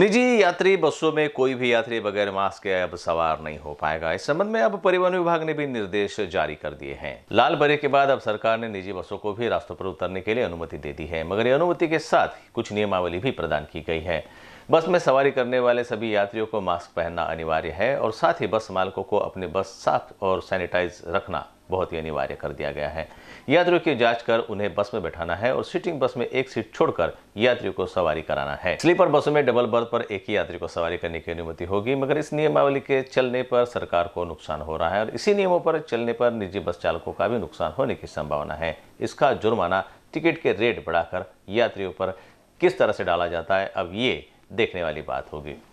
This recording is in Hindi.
निजी यात्री बसों में कोई भी यात्री बगैर मास्क के अब सवार नहीं हो पाएगा इस संबंध में अब परिवहन विभाग ने भी निर्देश जारी कर दिए हैं लाल बरे के बाद अब सरकार ने निजी बसों को भी रास्तों पर उतरने के लिए अनुमति दे दी है मगर ये अनुमति के साथ कुछ नियमावली भी प्रदान की गई है बस में सवारी करने वाले सभी यात्रियों को मास्क पहनना अनिवार्य है और साथ ही बस मालकों को अपनी बस साफ और सैनिटाइज रखना बहुत ही अनिवार्य कर दिया गया है यात्रियों की जांच कर उन्हें बस में बैठाना है और सिटिंग बस में एक सीट छोड़कर यात्रियों को सवारी कराना है स्लीपर बसों में डबल बर्थ पर एक ही यात्री को सवारी करने की अनुमति होगी मगर इस नियमावली के चलने पर सरकार को नुकसान हो रहा है और इसी नियमों पर चलने पर निजी बस चालकों का भी नुकसान होने की संभावना है इसका जुर्माना टिकट के रेट बढ़ाकर यात्रियों पर किस तरह से डाला जाता है अब ये देखने वाली बात होगी